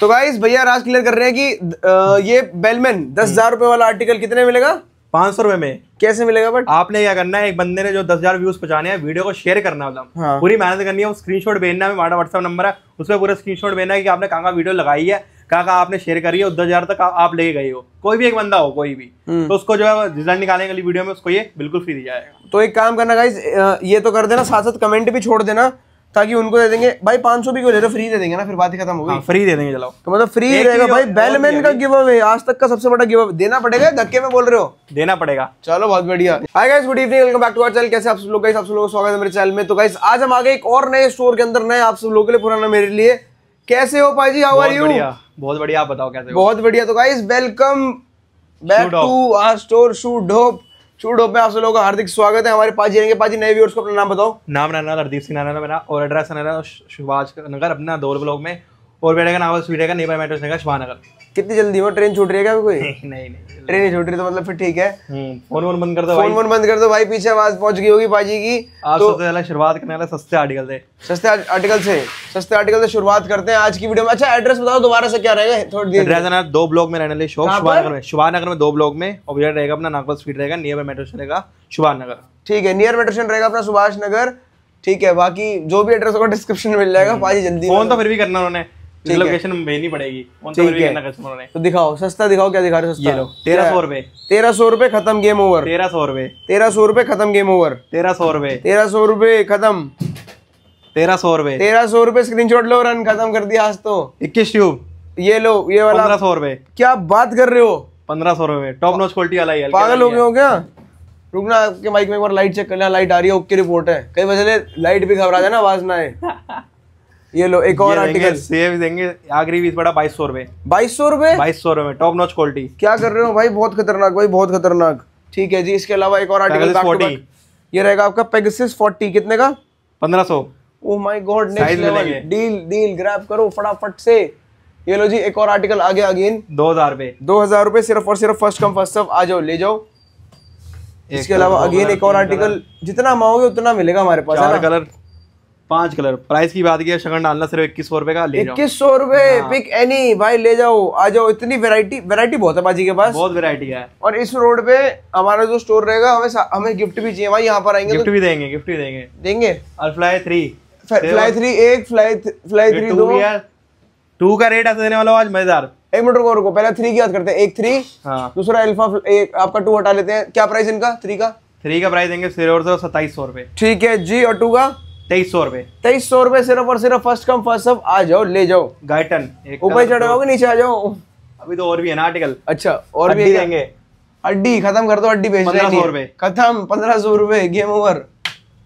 तो गाइस भैया राज क्लियर कर रहे हैं कि ये बेलमैन दस हजार रुपए वाला आर्टिकल कितने मिलेगा पांच सौ रुपए में कैसे मिलेगा बट आपने क्या करना है एक बंदे ने जो दस हजार व्यूज पहुंचाने हैं वीडियो को शेयर करना मतलब हाँ। पूरी मेहनत करनी है स्क्रीन शॉट भेजना है हमारा व्हाट्सअप नंबर है उस पर पूरा स्क्रीन शॉट भेजना है कि आपने कहाँ का वीडियो लगाई है कहाँ कहाँ आपने शेयर करी है और दस हजार तक आप ले गए हो कोई भी एक बंदा हो कोई भी हम्म। तो उसको जो है रिजल्ट निकालने वाली वीडियो में उसको ये बिल्कुल फ्री दिया जाएगा तो एक काम करना गाइज ये तो कर देना साथ साथ कमेंट भी छोड़ देना ताकि उनको दे देंगे भाई पांच सौ भी क्यों ले रहे फ्री दे देंगे ना फिर बात खत्म हो गई हाँ, फ्री दे देंगे चलाओ तो मतलब फ्री रहेगा भाई बेलमैन का गिव अवे आज तक का सबसे बड़ा गिव अवे देना पड़ेगा धक्के में बोल रहे हो देना पड़ेगा चलो बहुत बढ़िया hi guys good evening welcome back to our channel कैसे आप सब लोग गाइस आप सब लोगों का स्वागत है मेरे चैनल में तो गाइस आज हम आ गए एक और नए स्टोर के अंदर नए आप सब लोगों के लिए पुराना मेरे लिए कैसे हो पाजी हाउ आर यू बहुत बढ़िया आप बताओ कैसे बहुत बढ़िया तो guys welcome back to our store shoe dope shoot में आप सब लोगों का हार्दिक स्वागत है हमारे पाजी रहेंगे पाजी नए व्यूअर्स को अपना नाम बताओ नाम नाना हरदीप सिंह नाना मेरा और एड्रेस नाना सुभाष नगर अपना दौर ब्लॉग में और बेटे का नाम सुबह तो का नेबर नगर शुभानगर कितनी जल्दी वो ट्रेन छूट रही है क्या कोई नहीं नहीं, ट्रेन ही छूट रही तो मतलब फिर ठीक है हम्म, फोन वोन बंद कर दो फोन वोन बंद कर दो भाई पीछे आवाज पहुंच गई होगी पाजी की तो पहले शुरुआत करने वाले सस्ते आर्टिकल से सस्ते आर्टिकल से सस्ते आर्टिकल से शुरुआत करते हैं आज की वीडियो में अच्छा एड्रेस बताओ दोबारा से क्या रहेगा थोड़ी देर एड्रेस है दो ब्लॉक में रहने वाले शोक शुभानगर में शुभानगर में दो ब्लॉक में और रहेगा अपना नागपुर स्ट्रीट रहेगा नियर मेट्रो स्टेशन रहेगा शुभानगर ठीक है नियर मेट्रो स्टेशन रहेगा अपना सुभाष नगर ठीक है बाकी जो भी एड्रेस होगा डिस्क्रिप्शन में मिल जाएगा हम्म। पाजी जल्दी फोन तो फिर भी करना उन्होंने लोकेशन भेजनी पड़ेगी तो दिखाओ सस्ता दिखाओ क्या दिखा रहे हो सस्ता तेरह सौ रुपए तेरह सौ रुपए खत्म गेम ओवर तेरह सौ रुपए तेरह सौ रुपए खत्म गेम ओवर तेरह सौ रुपए तेरह सौ रुपए खत्म तेरह सौ रुपए तेरह सौ रुपए स्क्रीन लो रन खत्म कर दिया आज तो इक्कीस ट्यूब ये लो ये वाला पंद्रह सौ रुपए क्या बात कर रहे हो पंद्रह सौ रुपए टॉप नॉच क्वालिटी वाला ही पागल हो गए हो क्या रुकना आपके माइक में एक बार लाइट चेक कर लेना लाइट आ रही है ओके रिपोर्ट है कई बजे लाइट भी घबरा जाना आवाज ना आए ये लो एक और आर्टिकल सेव देंगे आखिरी पीस पड़ा बाईस सौ रुपए बाईस सौ रुपए बाईस सौ रुपए टॉप नॉच क्वालिटी क्या कर रहे हो भाई बहुत खतरनाक भाई बहुत खतरनाक ठीक है जी इसके अलावा एक और आर्टिकल ये रहेगा आपका पेगसिस फोर्टी कितने का पंद्रह सौ oh my god next level deal deal grab करो फटाफट से ये लो जी एक और आर्टिकल आगे अगेन दो हजार रुपए दो हजार रुपए सिर्फ और सिर्फ फर्स्ट कम फर्स्ट सर्व आ जाओ ले जाओ इसके अलावा अगेन एक और आर्टिकल जितना मांगोगे उतना मिलेगा हमारे पास कलर पांच कलर प्राइस की बात की शगन डालना सिर्फ इक्कीस सौ रुपए का इक्कीस सौ रुपए पिक हाँ। एनी भाई ले जाओ आ जाओ इतनी वेरायटी वेरायटी बहुत है बाजी के पास बहुत वेरायटी है और इस रोड पे हमारा जो स्टोर रहेगा हमें हमें गिफ्ट भी चाहिए भाई यहाँ पर आएंगे गिफ्ट तो- भी देंगे गिफ्ट भी देंगे देंगे और फ्लाई थ्री फ्लाई थ्री एक फ्लाई फ्लाई थ्री दो टू का रेट ऐसा देने वाला आज मजेदार एक मिनट रुको रुको पहले थ्री की बात करते हैं एक थ्री हाँ। दूसरा अल्फा एक आपका टू हटा लेते हैं क्या प्राइस इनका थ्री का थ्री का प्राइस देंगे और सत्ताईस सौ रुपए ठीक है जी और टू का तेईस सौ रुपए तेईस सौ रुपए सिर्फ और सिर्फ फर्स्ट कम फर्स्ट सब आ जाओ ले जाओ गाइटन ऊपर चढ़ाओगे नीचे आ जाओ अभी तो और भी है ना आर्टिकल अच्छा और भी देंगे अड्डी खत्म कर दो अड्डी बेच पंद्रह सौ रुपए खत्म पंद्रह सौ रुपए गेम ओवर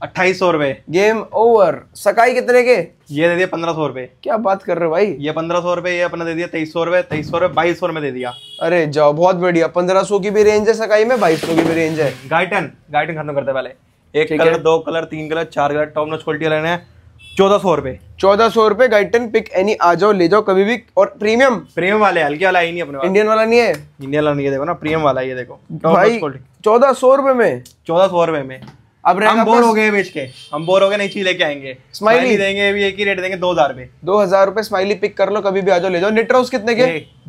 अट्ठाईस सौ रुपए गेम ओवर सकाई कितने के ये दे दिया पंद्रह सौ रुपए क्या बात कर रहे हो भाई ये पंद्रह सौ रुपए ये अपना दे दिया तेईस सौ रुपए तेईस सौ रुपए बाईस सौ रुपए दे दिया अरे जाओ बहुत बढ़िया पंद्रह सौ की भी रेंज है सकाई में बाईस सौ की भी रेंज है गाइटन गाइटन खत्म करते पहले एक कलर दो कलर तीन कलर चार कलर टॉप नॉच क्वालिटी लेने हैं चौदह सौ रुपए चौदह सौ रुपए गाइटन पिक एनी आ जाओ ले जाओ कभी भी और प्रीमियम प्रीमियम वाले हल्के वाला ही नहीं अपने इंडियन वाला नहीं है इंडियन वाला नहीं है देखो ना प्रीमियम वाला ये देखो भाई चौदह सौ रुपए में चौदह सौ रुपए में अब हम बोर हो गए बेच के हम बोर हो गए नई चीज लेके आएंगे स्माइली देंगे अभी एक ही रेट देंगे दो हजार रुपए दो हजार रुपए स्माइली पिक कर लो कभी भी आ जाओ ले जाओ निट्रोस कितने के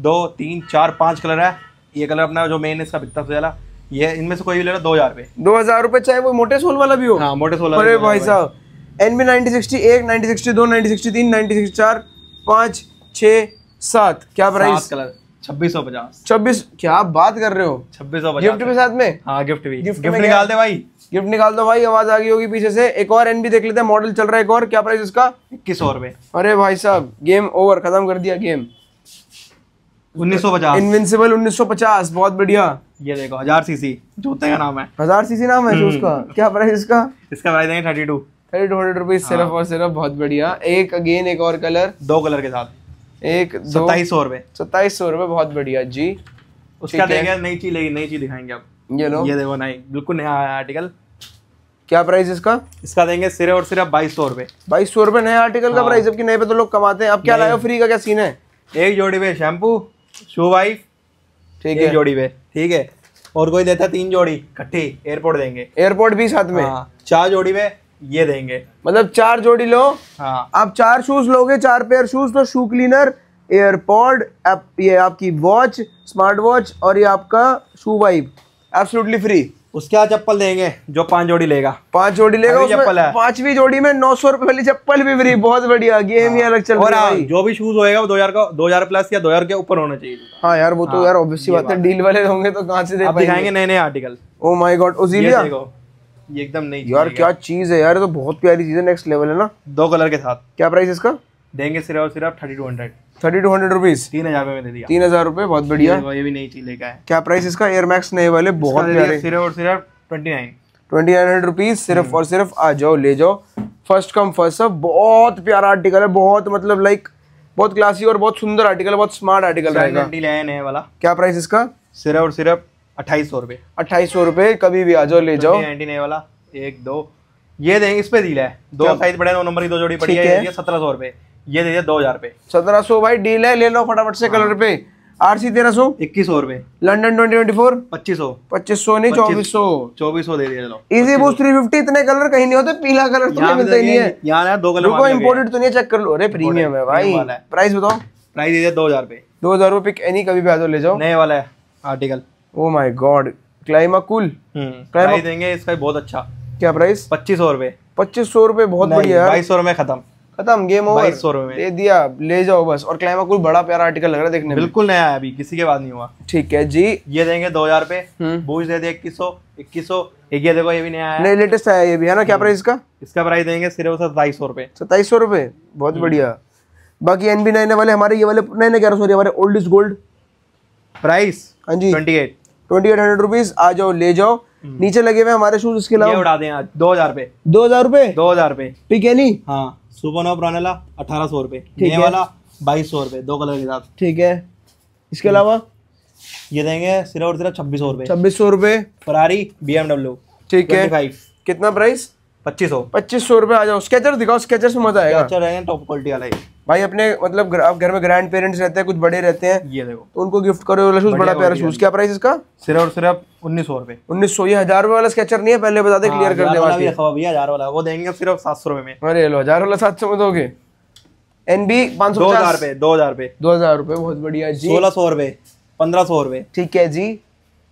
दो तीन चार पांच कलर है ये कलर अपना जो मेन है सब इतना से तो ये इनमें से कोई भी ले रहा दो हजार दो हजार रुपए चाहे वो मोटे सोल वाला भी हो हाँ मोटे सोल अरे भाई साहब एनबी बी नाइनटी सिक्सटी एक नाइनटी सिक्सटी दो नाइनटी सिक्सटी तीन नाइनटी सिक्सटी चार पाँच छ सात क्या प्राइस कलर छब्बीस सौ पचास छब्बीस क्या आप बात कर रहे हो छब्बीस सौ गिफ्ट भी साथ में हाँ गिफ्ट भी गिफ्ट, गिफ्ट निकाल दे भाई गिफ्ट निकाल दो भाई आवाज आ गई होगी पीछे से एक और एनबी देख लेते हैं मॉडल चल रहा है एक और क्या प्राइस इसका इक्कीस सौ रुपए अरे भाई साहब गेम ओवर खत्म कर दिया गेम उन्नीस सौ पचास इनविंसिबल उन्नीस सौ पचास बहुत बढ़िया ये देखो हजार सीसी जूते का नाम है हजार सीसी नाम है हम्म। उसका क्या प्राइस इसका इसका प्राइस है thirty two thirty two hundred rupees सिर्फ और सिर्फ बहुत बढ़िया एक अगेन एक और कलर दो कलर के साथ एक सत्ताईस सौ रुपए सत्ताईस सौ रुपए बहुत बढ़िया जी उसका देंगे नई चीज लेगी नई चीज दिखाएंगे आप ये लो ये देखो नहीं बिल्कुल नया आया आर्टिकल क्या प्राइस इसका इसका देंगे सिरे और सिरे बाईस सौ रुपए बाईस सौ रुपए नया आर्टिकल का प्राइस हाँ। जबकि नए पे तो लोग कमाते हैं अब क्या लाए फ्री का क्या सीन है एक जोड़ी पे शैम्पू शू वाइफ ठीक है जोड़ी पे ठीक है और कोई देता तीन जोड़ी इकट्ठी एयरपोर्ट देंगे एयरपोर्ट भी साथ में हाँ, चार जोड़ी में ये देंगे मतलब चार जोड़ी लो हाँ आप चार शूज लोगे चार पेयर शूज तो शू क्लीनर एयरपोर्ड आप, ये आपकी वॉच स्मार्ट वॉच और ये आपका शू वाइप एब्सोल्युटली फ्री उसके यहाँ चप्पल देंगे जो पांच जोड़ी लेगा पांच जोड़ी लेगा चप्पल है पांचवी जोड़ी में नौ सौ रुपए वाली चप्पल भी फ्री बहुत बढ़िया गेम हाँ। अलग चल रहा है हाँ, जो भी शूज होएगा वो दो हजार का दो हजार प्लस या दो हजार के ऊपर होना चाहिए हाँ यार वो तो हाँ, यार ऑब्वियसली बात है डील वाले होंगे तो कहाँ से दिखाएंगे नए नए आर्टिकल ओ माई गॉड उजीलिया ये एकदम नहीं यार क्या चीज है यार तो बहुत प्यारी चीज है नेक्स्ट लेवल है ना दो कलर के साथ क्या प्राइस इसका देंगे सिर्फ और सिर्फ thirty two hundred thirty two hundred rupees तीन हजार में दे दिया तीन हजार रुपए बहुत बढ़िया ये भी नई चीज लेकर है क्या प्राइस इसका एयर मैक्स नए वाले बहुत प्यारे सिर्फ और सिर्फ twenty nine twenty nine hundred rupees सिर्फ हम्म। और सिर्फ आ जाओ ले जाओ फर्स्ट कम फर्स्ट सब बहुत प्यारा आर्टिकल है बहुत मतलब लाइक बहुत क्लासी और बहुत सुंदर आर्टिकल बहुत स्मार्ट आर्टिकल रहेगा है वाला क्या प्राइस इसका सिर्फ और सिर्फ अट्ठाईस सौ रुपये अट्ठाईस सौ रुपये कभी भी आ जाओ ले जाओ नाइनटी नाइन वाला एक दो ये देंगे इस पे दिल है दो साइज बड़े दो नंबर की दो जोड़ी पड़ी है, है। सत्रह सौ रुपये ये दे दिया दो हजार रुपए सत्रह सौ भाई डील है ले लो फटाफट से कलर हाँ। पे आर सी तेरह सौ इक्कीस सौ रुपए लंडन ट्वेंटी ट्वेंटी फोर पच्चीस सौ पच्चीस सौ नहीं चौबीस सौ चौबीस सौ दे दिया लो इजी बूस्ट थ्री फिफ्टी इतने कलर कहीं नहीं होते पीला तो कलर तो नहीं मिलता ही नहीं है यहाँ दो कलर को इम्पोर्टेड तो नहीं चेक कर लो अरे प्रीमियम है भाई प्राइस बताओ प्राइस दे दिया दो हजार रुपए दो हजार रुपए पिक एनी कभी भी आ जाओ ले जाओ नए वाला है article oh my god Clima cool Clima देंगे इसका बहुत अच्छा क्या प्राइस पच्चीस सौ रुपए पच्चीस सौ रुपए बहुत बढ़िया बाईस सौ रुपए खत्म खत्म गेम ओवर सौ दे दिया ले जाओ बस और क्लाइमा कोई बड़ा प्यारा आर्टिकल लग रहा है देखने बिल्कुल नया है अभी किसी के बाद नहीं हुआ ठीक है जी ये देंगे दो हजार पे बूझ हम्म। दे दे इक्कीस सौ इक्कीस सौ एक ये देखो ये भी नया है लेटेस्ट आया ये भी है ना क्या प्राइस हम्म। का इसका प्राइस देंगे सिर्फ सत्ताईस सौ रुपए सत्ताईस सौ रुपए बहुत हम्म। बढ़िया बाकी एन बी नाइन वाले हमारे ये वाले नए नए ग्यारह सौ हमारे ओल्ड इज गोल्ड प्राइस हाँ जी twenty eight twenty eight hundred rupees आ जाओ ले जाओ नीचे लगे हुए हमारे शूज इसके अलावा उड़ा दें आज दो हजार रुपए दो हजार रुपए दो हजार रुपए ठीक है नी हाँ सुपर नोवा पुराने वाला अठारह सौ रुपए वाला बाईस सौ रुपए दो कलर के साथ ठीक है इसके अलावा ये देंगे सिर्फ और सिर्फ छब्बीस सौ रुपए छब्बीस सौ रुपए फरारी बी एमडब्ल्यू ठीक है कितना प्राइस पच्चीस सौ पच्चीस सौ रुपए आ जाओ स्केचर दिखाओ स्केचर से मजा आएगा अच्छा रहेगा टॉप क्वालिटी वाला भाई अपने मतलब आप घर में ग्रैंड पेरेंट्स रहते हैं कुछ बड़े रहते हैं ये देखो तो उनको गिफ्ट करो वाला शूज बड़ा प्यारा शूज क्या प्राइस इसका सिर्फ और सिर्फ उन्नीस सौ रुपए उन्नीस सौ ये हजार रुपए वाला स्केचर नहीं है पहले बता दे क्लियर हाँ, कर दे भैया हजार वाला वो देंगे सिर्फ सात सौ रुपए में अरे लो हजार वाला सात सौ में दोगे एन बी पाँच सौ दो हजार रुपए दो हजार रुपए बहुत बढ़िया जी सोलह सौ रुपए पंद्रह सौ रुपए ठीक है जी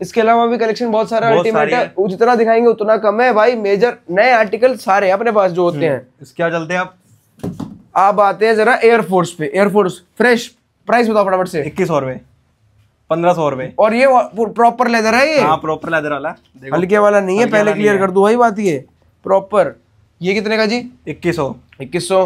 इसके अलावा भी कलेक्शन बहुत सारा अल्टीमेट है जितना दिखाएंगे उतना कम है भाई मेजर नए आर्टिकल सारे अपने पास जो होते हम्म। हैं क्या चलते हैं आप आते हैं जरा एयरफोर्स पे एयरफोर्स फ्रेश प्राइस बताओ फटाफट से इक्कीस सौ रुपए पंद्रह सौ रुपए और ये प्रॉपर लेदर है ये हाँ प्रॉपर लेदर वाला देखो। हल्के वाला नहीं है पहले क्लियर कर दू वही बात ये प्रॉपर ये कितने का जी इक्कीस सौ इक्कीस सौ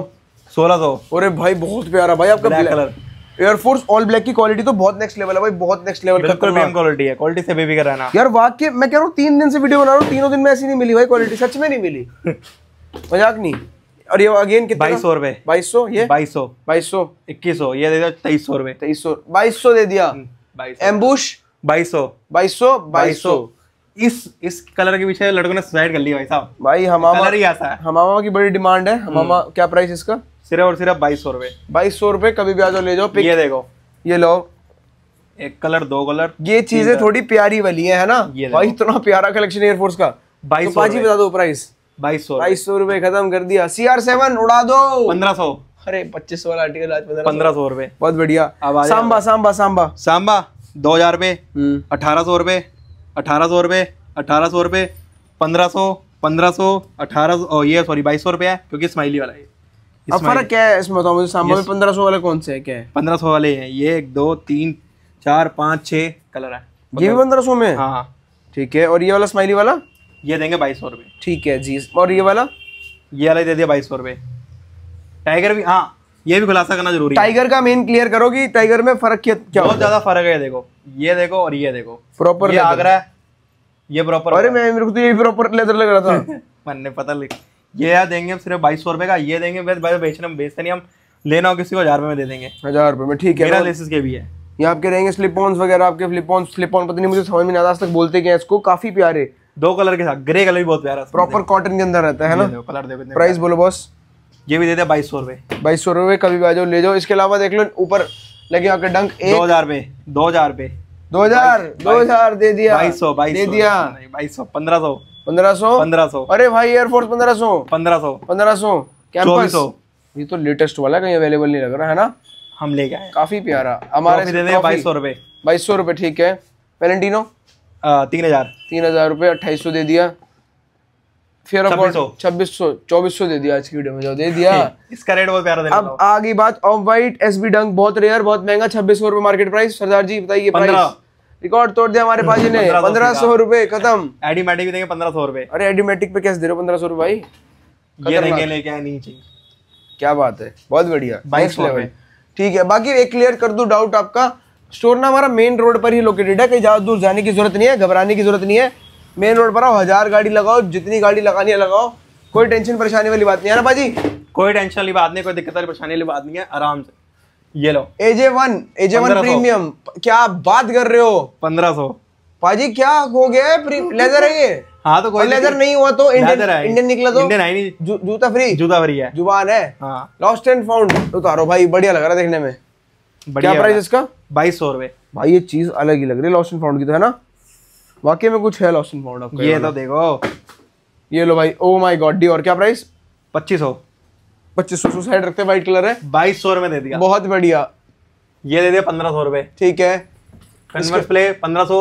सोलह सौ अरे भाई बहुत प्यारा भाई आपका black colour air force all black की क्वालिटी तो बहुत नेक्स्ट लेवल है भाई बहुत नेक्स्ट लेवल बिल्कुल प्रीमियम क्वालिटी है क्वालिटी से बेबी का रहना यार वाकई मैं कह रहा हूँ तीन दिन से वीडियो बना रहा हूँ तीनों दिन में ऐसी नहीं मिली भाई क्वालिटी सच में नहीं मिली मजाक नहीं और ये अगेन कितना बाईस सौ रुपए बाईस सौ ये बाईस सौ बाईस सौ इक्कीस सौ ये दे दिया तेईस सौ रुपए तेईस सौ बाईस सौ दे दिया एम्बुश हम्म, बाईस सौ बाईस सौ बाईस सौ इस इस कलर के पीछे लड़कों ने सुसाइड कर लिया भाई साहब भाई हमारा कलर ही ऐसा है हमामा की बड़ी डिमांड है हम्म। हमामा क्या प्राइस इसका सिर्फ और सिर्फ बाईस सौ रुपए बाईस सौ रुपए कभी भी आ जाओ ले जाओ ये देखो ये लो एक कलर दो कलर ये चीजें थोड़ी प्यारी वाली है, ना ये भाई इतना प्यारा कलेक्शन एयरफोर्स का बाईस तो सौ बता दो प्राइस बाईस सौ बाईस सौ रुपए खत्म कर दिया सी आर सेवन उड़ा दो पंद्रह सौ अरे पच्चीस सौ वाला आर्टिकल पंद्रह सौ रुपए बहुत बढ़िया सांबा सांबा सांबा सांबा दो हजार रुपए हम्म। अठारह सौ रुपए अठारह सौ रुपए अठारह सौ रुपए पंद्रह सौ पंद्रह सौ अठारह सौ ये सॉरी बाईस सौ रुपया क्योंकि स्माइली वाला है अब फर्क क्या है इसमें बताओ मुझे सांबा में पंद्रह सौ वाले कौन से है क्या है पंद्रह सौ वाले हैं ये एक दो तीन चार पाँच छः कलर है ये भी पंद्रह सौ में हाँ, हाँ ठीक है और ये वाला स्माइली वाला ये देंगे बाईस सौ रुपये ठीक है जी और ये वाला ये वाला दे दिया बाईस सौ रुपये टाइगर भी हाँ ये भी खुलासा करना जरूरी टाइगर का मेन क्लियर करो कि टाइगर में फर्क क्या बहुत ज्यादा फर्क है देखो ये देखो और ये देखो प्रॉपर ये आगरा है ये प्रॉपर अरे मैं मेरे को तो ये प्रॉपर लेदर लग रहा था मैंने पता लग ये यार देंगे हम सिर्फ बाईस सौ रुपये का ये देंगे बस भाई बेचने बेचते नहीं हम लेना हो किसी को हज़ार रुपए में दे देंगे हज़ार रुपए में ठीक है के भी है ये आपके रहेंगे स्लिप ऑन वगैरह आपके फ्लिप ऑन स्लिप ऑन पता नहीं मुझे समझ में नहीं आता आज तक बोलते हैं इसको काफ़ी प्यारे दो कलर के साथ ग्रे कलर भी बहुत प्यारा प्रॉपर कॉटन के अंदर रहता है ना कलर देखो प्राइस बोलो बॉस ये भी दे दे बाईस सौ रुपये बाईस सौ रुपये कभी भी आ जाओ ले जाओ इसके अलावा देख लो ऊपर लगे आपके डंक एक दो हजार रुपए दो हजार रुपए दो हजार दो हजार दे दिया बाईस सौ बाईस दे दिया बाईस सौ पंद्रह सौ अरे भाई एयरफोर्स पंद्रह सौ पंद्रह सौ पंद्रह सौ कैंपस ये तो लेटेस्ट वाला कहीं अवेलेबल नहीं लग रहा है ना हम ले गए काफी प्यारा हमारे बाईस सौ रुपए बाईस सौ रुपए ठीक है वेलेंटिनो तीन हजार तीन हजार रुपये अट्ठाईस सौ दे दिया फिर छब्बीस सौ चौबीस सौ दे दिया आज की वीडियो में जो दे दिया इसका रेट बहुत प्यारा अब आ गई बात ऑफ वाइट एस बी डंक बहुत रेयर बहुत महंगा छब्बीस सौ रुपये मार्केट प्राइस सरदार जी बताइए प्राइस रिकॉर्ड तोड़ दिया हमारे पाजी ने पंद्रह सौ रूपये खत्म एडीमेटिक भी देंगे पंद्रह सौ रूपये अरे एडीमेटिक पे कैसे दे रहे हो पंद्रह सौ रूपये भाई ये देंगे लेके नीचे क्या बात है बहुत बढ़िया बाइक लेवल ठीक है बाकी एक क्लियर कर दू डाउट आपका स्टोर ना हमारा मेन रोड पर ही लोकेटेड है कहीं ज्यादा दूर जाने की जरूरत नहीं है घबराने की जरूरत नहीं है मेन रोड पर आओ हजार गाड़ी लगाओ जितनी गाड़ी लगानी है लगाओ कोई टेंशन परेशानी वाली बात नहीं है ना भाजी कोई टेंशन वाली बात नहीं कोई दिक्कत वाली परेशानी वाली बात नहीं है आराम से ये लो AJ one AJ one premium क्या बात कर रहे हो पंद्रह सौ पाजी क्या हो गया है लेजर है ये हाँ तो कोई लेजर नहीं हुआ तो इंडियन इंडियन निकला तो इंडियन नहीं जू, जूता फ्री जूता फ्री है जुबान है लॉस्ट एंड फाउंड उतारो भाई बढ़िया लग रहा है देखने में बढ़िया क्या प्राइस इसका बाईस सौ रुपए भाई ये चीज अलग ही लग रही है लॉस्ट एंड फाउंड की तो है ना वाकई में कुछ है लॉस्ट एंड फाउंड ये तो देखो ये लो भाई ओ माई गॉड डी और क्या प्राइस पच्चीस सौ पच्चीस सौ साइड रखते व्हाइट कलर है बाईस सौ रुपए दे दिया बहुत बढ़िया ये दे दिया पंद्रह सौ रुपए ठीक है कन्वर्स प्ले पंद्रह सौ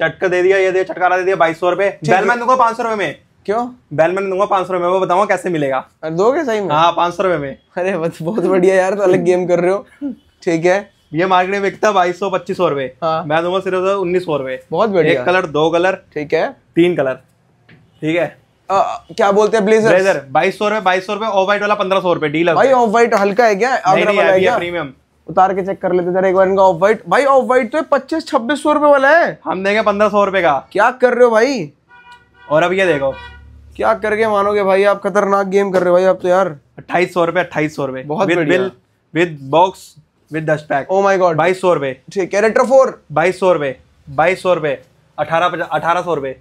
चटका दे दिया ये दे चटकारा दे दिया बाईस सौ रुपए बैलमैन दूंगा पांच सौ रुपए में क्यों बैलमैन दूंगा पांच सौ रुपए में बताऊंगा कैसे मिलेगा दोगे सही में हाँ पांच सौ रुपए में अरे बस बहुत बढ़िया यार तो अलग गेम कर रहे हो ठीक है ये मार्केट में बिकता बाईस सौ पच्चीस सौ रुपए हाँ। मैं दूंगा सिर्फ उन्नीस सौ रुपए बहुत बढ़िया एक कलर दो कलर ठीक है तीन कलर ठीक है क्या बोलते हैं ब्लेजर ब्लेजर बाईस सौ रुपए बाईस सौ रुपए ऑफ व्हाइट वाला पंद्रह सौ रुपए डीलर भाई ऑफ व्हाइट हल्का है क्या नहीं, नहीं, है क्या? प्रीमियम उतार के चेक कर लेते जरा एक बार इनका ऑफ व्हाइट भाई ऑफ व्हाइट तो पच्चीस छब्बीस सौ रुपए वाला है हम देंगे पंद्रह सौ रुपए का क्या कर रहे हो भाई और अब ये देखो क्या करके मानोगे भाई आप खतरनाक गेम कर रहे हो भाई आप तो यार अट्ठाईस सौ रुपए अट्ठाईस सौ रुपए बहुत bill with box with dust pack oh my god बाईस सौ रुपए ठीक है रेट्रो फोर बाईस सौ रुपए बाईस सौ रुपए अठारह अठारह सौ रुपए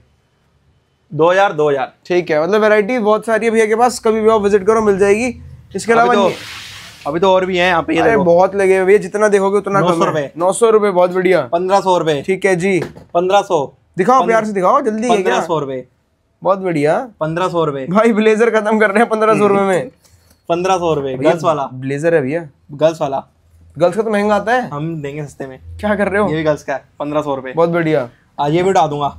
दो हजार दो हजार ठीक है मतलब वेरायटी बहुत सारी है भैया के पास कभी भी आप विजिट करो मिल जाएगी इसके अलावा तो, अभी तो और भी है आप पे ये बहुत लगे हुए भैया जितना देखोगे उतना नौ सौ रुपए नौ सौ रुपए बहुत बढ़िया पंद्रह सौ रुपए ठीक है जी पंद्रह सौ दिखाओ प्यार से दिखाओ जल्दी पंद्रह सौ रुपए बहुत बढ़िया पंद्रह सौ रुपए भाई ब्लेजर खत्म कर रहे हैं पंद्रह सौ रुपए में पंद्रह सौ रुपए गर्ल्स वाला ब्लेजर है भैया गर्ल्स वाला गर्ल्स का तो महंगा आता है हम देंगे सस्ते में क्या कर रहे हो ये गर्ल्स का पंद्रह सौ रुपए बहुत बढ़िया ये भी डाल दूंगा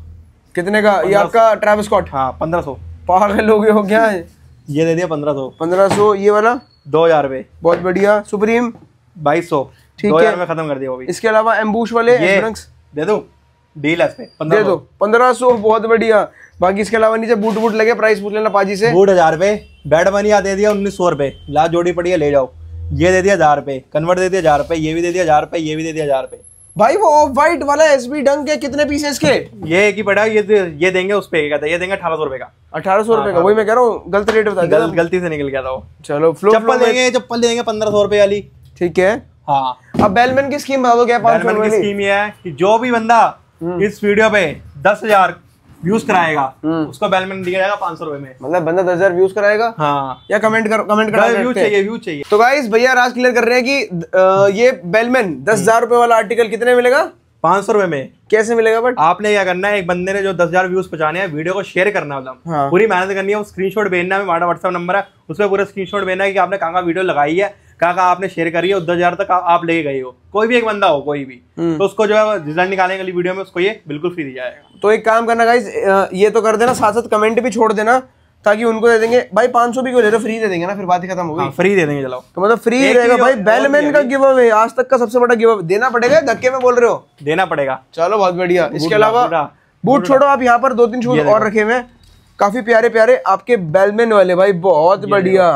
कितने का ये आपका ट्रैवल स्कॉट हाँ पंद्रह सौ पागल हो गए हो क्या है ये दे दिया पंद्रह सौ पंद्रह सौ ये वाला दो हज़ार रुपये बहुत बढ़िया सुप्रीम बाईस सौ ठीक है मैं खत्म कर दिया अभी इसके अलावा एम्बूश वाले दे दो डील है दे दो पंद्रह सौ बहुत बढ़िया बाकी इसके अलावा नीचे बूट बूट लगे प्राइस पूछ लेना पाजी से बूट हज़ार रुपये बेड बनिया दे दिया उन्नीस सौ रुपये लास्ट जोड़ी पड़ी है ले जाओ ये दे दिया हज़ार रुपये कन्वर्ट दे दिया हज़ार रुपये ये भी दे दिया हज़ार रुपये ये भी दे दिया हज़ार रुपये भाई वो ऑफ वाइट वाला एस बी डंग के कितने पीसेस के ये एक ही पड़ा ये तो, ये देंगे उस पे क्या का ये देंगे अठारह सौ रुपए का अठारह सौ रुपए का हाँ, वही हाँ। मैं कह रहा हूँ गलत रेट बता गल, गलती से निकल गया था वो चलो फ्लो चप्पल देंगे चप्पल देंगे पंद्रह सौ रुपए वाली ठीक है हाँ अब बेलमैन की स्कीम बता दो क्या पाँच की स्कीम ये है कि जो भी बंदा हम्म। इस वीडियो पे दस हजार व्यूज कराएगा हम्म। उसको बैलमेंट दिया जाएगा पांच सौ रुपए में मतलब बंदा दस हजार व्यूज कराएगा हाँ या कमेंट कर कमेंट कर व्यूज चाहिए व्यूज चाहिए तो गाइस भैया राज क्लियर कर रहे हैं कि ये बैलमैन दस हजार रुपए वाला आर्टिकल कितने मिलेगा पांच सौ रुपए में कैसे मिलेगा बट आपने क्या करना है एक बंदे ने जो दस हजार व्यूज पहुंचाने हैं वीडियो को शेयर करना मतलब हाँ। पूरी मेहनत करनी है स्क्रीनशॉट भेजना है हमारा व्हाट्सएप नंबर है उस पर पूरा स्क्रीनशॉट भेजना है कि आपने कहाँ वीडियो लगाई है काका आपने शेयर करी है दस हजार तक आप ले गए हो कोई भी एक बंदा हो कोई भी हम्म। तो उसको जो है रिजल्ट निकालने वाली वीडियो में उसको ये बिल्कुल फ्री जाएगा तो एक काम करना गाइज ये तो कर देना साथ साथ कमेंट भी छोड़ देना ताकि उनको दे देंगे भाई 500 सौ भी क्यों ले रहे फ्री दे देंगे ना फिर बात खत्म होगी हाँ, फ्री दे देंगे चलाओ तो मतलब फ्री रहेगा भाई बेलमैन का गिव अवे आज तक का सबसे बड़ा गिव अवे देना पड़ेगा धक्के में बोल रहे हो देना पड़ेगा चलो बहुत बढ़िया इसके अलावा बूट छोड़ो आप यहाँ पर दो तीन शूज और रखे हुए काफी प्यारे प्यारे आपके बेलमैन वाले भाई बहुत बढ़िया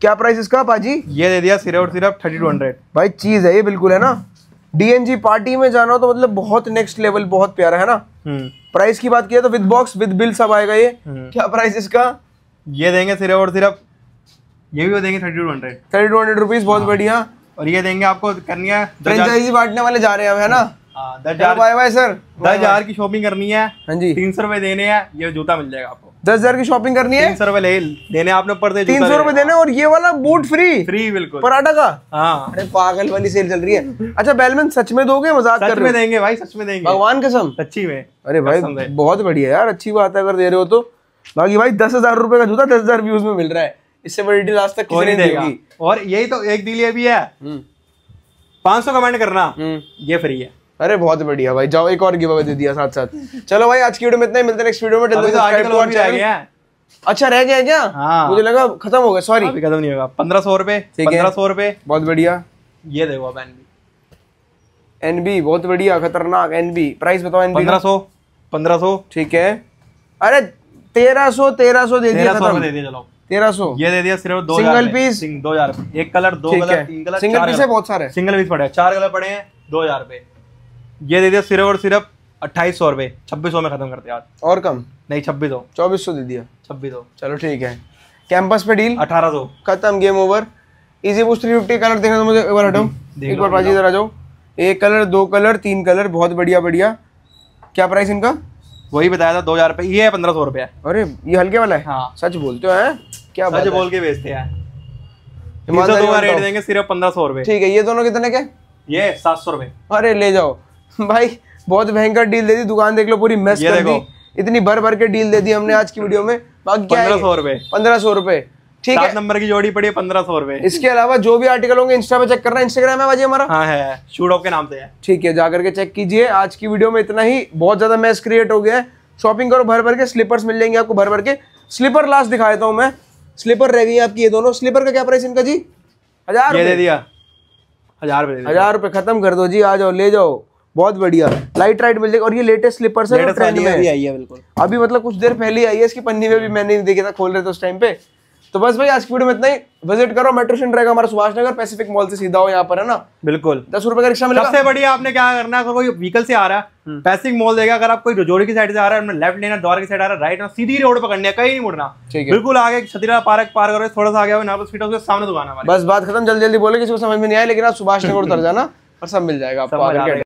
क्या प्राइस इसका पाजी ये दे दिया सिर्फ और सिर्फ थर्टी टू हंड्रेड भाई चीज है ये बिल्कुल है ना डीएनजी पार्टी में जाना हो तो मतलब बहुत नेक्स्ट लेवल बहुत प्यारा है ना प्राइस हम्म। की बात किया तो विद बॉक्स विद बिल सब आएगा ये हम्म। क्या प्राइस इसका ये देंगे सिर्फ और सिर्फ ये भी देंगे thirty two hundred thirty two hundred rupees बहुत हाँ। बढ़िया और ये देंगे आपको करनी है फ्रेंचाइजी बांटने वाले जा रहे हैं हम है ना हाँ, दस हजार दस हजार की शॉपिंग करनी है हाँ जी तीन सौ रुपए देने हैं ये जूता मिल जाएगा आपको दस हजार की शॉपिंग करनी है सर वाले देने आपने पर दे तीन सौ रुपए देने और ये वाला बूट फ्री फ्री बिल्कुल पराठा का हाँ अरे पागल वाली सेल चल रही है अच्छा बैलमैन सच में दोगे मजाक कर में देंगे भाई सच में देंगे भगवान कसम सच्ची में अरे भाई बहुत बढ़िया यार अच्छी बात है अगर दे रहे हो तो बाकी भाई दस रुपए का जूता दस व्यूज में मिल रहा है इससे बड़ी डील आज तक कोई देगी और यही तो एक डील ये भी है हम्म। पांच कमेंट करना हम्म। ये फ्री है अरे बहुत बढ़िया भाई जाओ एक और गिव अवे दे दिया साथ साथ चलो भाई आज की वीडियो में इतना ही मिलते हैं नेक्स्ट वीडियो में जल्दी सब्सक्राइब तो अच्छा रह गया क्या हाँ। मुझे लगा खत्म हो गया सॉरी खत्म नहीं होगा पंद्रह सौ रुपए पंद्रह सौ रुपए बहुत बढ़िया ये देखो अब एनबी एनबी बहुत बढ़िया खतरनाक एनबी प्राइस बताओ एनबी पंद्रह सौ पंद्रह सौ ठीक है अरे तेरह सौ तेरह सौ दे दिया दे दिया चलो तेरह सौ ये दे दिया सिर्फ दो सिंगल पीस दो हजार एक कलर दो कलर तीन कलर सिंगल पीस है बहुत सारे सिंगल पीस पड़े चार कलर पड़े हैं दो हजार रुपए ये दे दिया सिर्फ और सिर्फ अट्ठाईस सौ रुपये छब्बीस सौ में खत्म करते यार और कम नहीं छब्बीस सौ चौबीस सौ दे दिया छब्बीस सौ चलो ठीक है कैंपस पे डील अठारह सौ खत्म game over Yeezy boost three fifty colour देखना मुझे एक बार हटाओ एक बार प्राची इधर आ जाओ एक कलर दो कलर तीन कलर बहुत बढ़िया बढ़िया क्या प्राइस इनका वही बताया था दो हजार रुपये ये है पंद्रह सौ रुपये अरे ये हल्के वाला है हाँ सच बोलते हो हैं क्या सच बोल के बेचते हैं रेट देंगे सिर्फ पंद्रह सौ रुपए ठीक है ये दोनों कितने के ये सात सौ रुपए अरे ले जाओ भाई बहुत भयंकर डील दे दी दुकान देख लो पूरी मेस कर दी इतनी भर भर के डील दे दी हमने आज की वीडियो में बाकी क्या सौ रुपए पंद्रह सौ रुपए ठीक है नंबर की जोड़ी पड़ी है पंद्रह सौ रुपए इसके अलावा जो भी आर्टिकल होंगे इंस्टा पे चेक करना इंस्टाग्राम है भाजी हमारा हाँ है शूट ऑफ के नाम से है ठीक है जाकर के चेक कीजिए आज की वीडियो में इतना ही बहुत ज्यादा मैच क्रिएट हो गया है शॉपिंग करो भर भर के स्लीपर्स मिल जाएंगे आपको भर भर के स्लीपर लास्ट दिखा देता हूँ मैं स्लीपर रह गई आपकी ये दोनों स्लीपर का क्या प्राइस इनका जी हजार दे दिया हजार हजार रुपये खत्म कर दो जी आ जाओ ले जाओ बहुत बढ़िया लाइट राइट मिल जाएगी और ये लेटेस्ट स्लीपर्स है ट्रेंड में आई है बिल्कुल अभी मतलब कुछ देर पहले आई है इसकी पन्नी में भी मैंने देखा था खोल रहे थे उस टाइम पे तो बस भाई आज की वीडियो में इतना ही विजिट करो मेट्रो स्टेशन रहेगा हमारा सुभाष नगर पैसिफिक मॉल से सीधा हो यहाँ पर है ना बिल्कुल दस रुपए का रिक्शा मिलेगा सबसे बढ़िया आपने क्या करना है अगर कोई व्हीकल से आ रहा है पैसिफिक हम्म। मॉल देगा अगर आप कोई रजौड़ी की साइड से आ रहा है लेफ्ट लेना दौर की साइड आ रहा है राइट ना सीधी रोड पकड़ने कहीं नहीं मुड़ना बिल्कुल आगे छतरा पार्क पार करो थोड़ा सा आगे नार्मल स्पीड उसके सामने दुकान बस बात खत्म जल्दी जल्दी बोले किसी को समझ में नहीं आया लेकिन आप सुभाष नगर उतर जाना और सब मिल जाएगा आपको